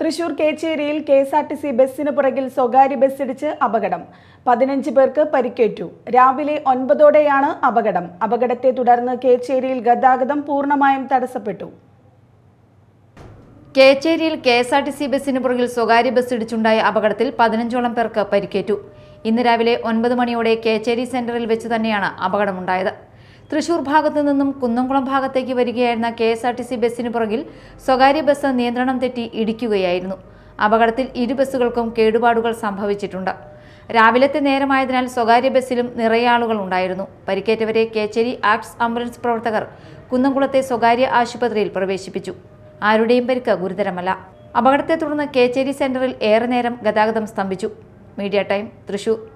തൃശൂർ കേച്ചേരിയിൽ K S R T C ബസ്സിന് പുറകിൽ സ്വകാര്യ ബസ്സിടിച്ച് അപകടം പതിനഞ്ച് പേർക്ക് പരിക്കേറ്റു രാവിലെ ഒൻപതോടെയാണ് അപകടം അപകടത്തെ തുടർന്ന് കേച്ചേരിയിൽ ഗതാഗതം പൂർണ്ണമായും തടസ്സപ്പെട്ടു കേച്ചേരിയിൽ K S R T C ബസ്സിന് പുറകിൽ സ്വകാര്യ ബസ് ഇടിച്ചുണ്ടായ അപകടത്തിൽ പതിനഞ്ചോളം പേർക്ക് പരിക്കേറ്റു ഇന്ന് രാവിലെ ഒൻപത് മണിയോടെ കേച്ചേരി സെന്ററിൽ വെച്ച് തന്നെയാണ് അപകടമുണ്ടായത് തൃശൂർ ഭാഗത്തു നിന്നും കുന്നംകുളം ഭാഗത്തേക്ക് വരികയായിരുന്ന K S R T C ബസ്സിന് പുറകിൽ സ്വകാര്യ ബസ് നിയന്ത്രണം തെറ്റി ഇടിക്കുകയായിരുന്നു അപകടത്തിൽ ഇരു ബസ്സുകൾക്കും കേടുപാടുകൾ സംഭവിച്ചിട്ടുണ്ട് രാവിലത്തെ നേരമായതിനാൽ സ്വകാര്യ ബസ്സിലും നിറയെ ആളുകൾ ഉണ്ടായിരുന്നു പരിക്കേറ്റവരെ കേച്ചേരി ആക്ട്സ് ആംബുലൻസ് പ്രവർത്തകർ കുന്നംകുളത്തെ സ്വകാര്യ ആശുപത്രിയിൽ പ്രവേശിപ്പിച്ചു ആരുടെയും പരിക്ക് ഗുരുതരമല്ല അപകടത്തെ തുടർന്ന് കേച്ചേരി സെന്ററിൽ ഏറെ നേരം ഗതാഗതം സ്തംഭിച്ചു മീഡിയ ടൈം തൃശൂർ